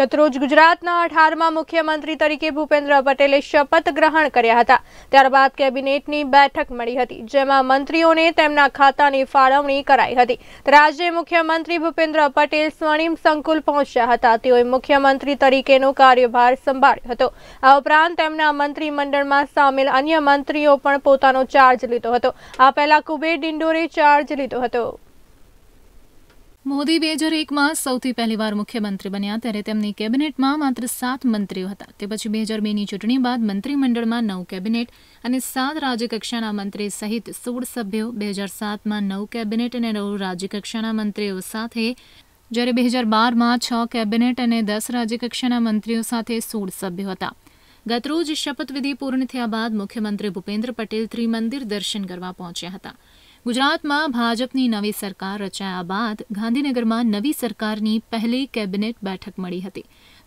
ગતરોજ ગુજરાતના અઢારમાં મુખ્યમંત્રી તરીકે ભૂપેન્દ્ર પટેલે શપથ ગ્રહણ કર્યા હતા ત્યારબાદ કેબિનેટની બેઠક મળી હતી જેમાં મંત્રીઓને તેમના ખાતાની ફાળવણી કરાઈ હતી રાજ્ય મુખ્યમંત્રી ભૂપેન્દ્ર પટેલ સ્વર્ણિમ સંકુલ પહોંચ્યા હતા તેઓએ મુખ્યમંત્રી તરીકેનો કાર્યભાર સંભાળ્યો હતો આ ઉપરાંત તેમના મંત્રીમંડળમાં સામેલ અન્ય મંત્રીઓ પણ પોતાનો ચાર્જ લીધો હતો આ પહેલા કુબેર ડિંડોરે ચાર્જ લીધો હતો મોદી બે હજાર એકમાં સૌથી પહેલીવાર મુખ્યમંત્રી બન્યા ત્યારે તેમની કેબિનેટમાં માત્ર સાત મંત્રીઓ હતા તે પછી બે હજાર બેની ચૂંટણી બાદ મંત્રીમંડળમાં નવ કેબિનેટ અને સાત રાજ્યકક્ષાના મંત્રી સહિત સોળ સભ્યો બે હજાર સાતમાં નવ કેબિનેટ અને નવ રાજ્યકક્ષાના મંત્રીઓ સાથે જ્યારે બે હજાર બારમાં છ કેબિનેટ અને દસ રાજ્યકક્ષાના મંત્રીઓ સાથે સોળ સભ્યો હતા ગતરોજ શપથવિધિ પૂર્ણ થયા બાદ મુખ્યમંત્રી ભૂપેન્દ્ર પટેલ ત્રિમંદિર દર્શન કરવા પહોંચ્યા હતા ગુજરાતમાં ભાજપની નવી સરકાર રચાયા બાદ ગાંધીનગરમાં નવી સરકારની પહેલી કેબિનેટ બેઠક મળી હતી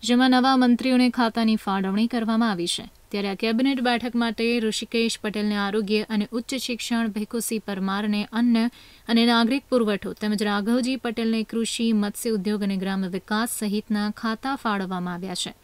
જેમાં નવા મંત્રીઓને ખાતાની ફાળવણી કરવામાં આવી છે ત્યારે આ કેબિનેટ બેઠક માટે ઋષિકેશ પટેલને આરોગ્ય અને ઉચ્ચ શિક્ષણ ભેખુસી પરમારને અન્ન અને નાગરિક પુરવઠો તેમજ રાઘવજી પટેલને કૃષિ મત્સ્ય ઉદ્યોગ અને ગ્રામ વિકાસ સહિતના ખાતા ફાળવવામાં આવ્યા છે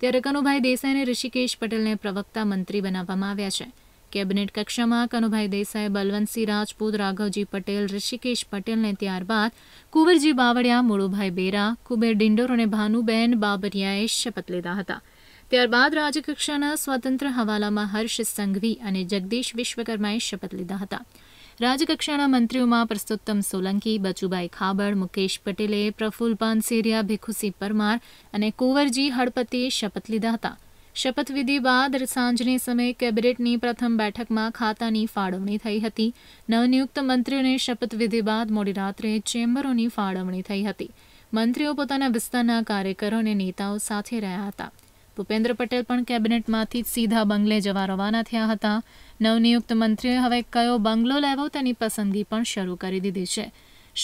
ત્યારે કનુભાઈ દેસાઈને ઋષિકેશ પટેલને પ્રવક્તા મંત્રી બનાવવામાં આવ્યા છે કેબિનેટ કક્ષામાં કનુભાઈ દેસાઈ બલવંતસિંહ રાજપૂત રાઘવજી પટેલ ઋષિકેશ પટેલને ત્યારબાદ કુંવરજી બાવળિયા મુળુભાઈ બેરા કુબેર ડિંડોર અને ભાનુબેન બાબરિયાએ શપથ લીધા હતા ત્યારબાદ રાજ્યકક્ષાના સ્વતંત્ર હવાલામાં હર્ષ સંઘવી અને જગદીશ વિશ્વકર્માએ શપથ લીધા હતા રાજ્યકક્ષાના મંત્રીઓમાં પરસોત્તમ સોલંકી બચુભાઈ ખાબડ મુકેશ પટેલે પ્રફુલ પાનસેરિયા ભીખુસિંહ પરમાર અને કુંવરજી હળપતિએ શપથ લીધા હતા શપથવિધિ બાદ સાંજને સમયે કેબિનેટની પ્રથમ બેઠકમાં ખાતાની ફાળવણી થઈ હતી નવનિયુક્ત મંત્રીઓને શપથવિધિ બાદ મોડી રાત્રે ચેમ્બરોની ફાળવણી થઈ હતી મંત્રીઓ પોતાના વિસ્તારના કાર્યકરો અને નેતાઓ સાથે રહ્યા હતા ભૂપેન્દ્ર પટેલ પણ કેબિનેટમાંથી સીધા બંગલે જવા રવાના થયા હતા નવનિયુક્ત મંત્રીએ હવે કયો બંગલો લેવો તેની પસંદગી પણ શરૂ કરી દીધી છે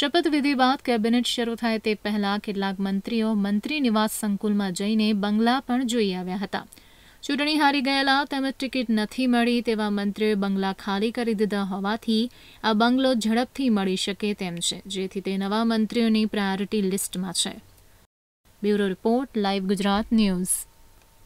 શપથવિધિ બાદ કેબિનેટ શરૂ થાય તે પહેલાં કેટલાક મંત્રીઓ મંત્રી નિવાસ સંકુલમાં જઈને બંગલા પણ જોઈ આવ્યા હતા ચૂંટણી હારી ગયેલા તેમજ ટિકિટ નથી મળી તેવા મંત્રીઓએ બંગલા ખાલી કરી દીધા હોવાથી આ બંગલો ઝડપથી મળી શકે તેમ છે જેથી તે નવા મંત્રીઓની પ્રાયોરિટી લિસ્ટમાં છે bureau report live Gujarat news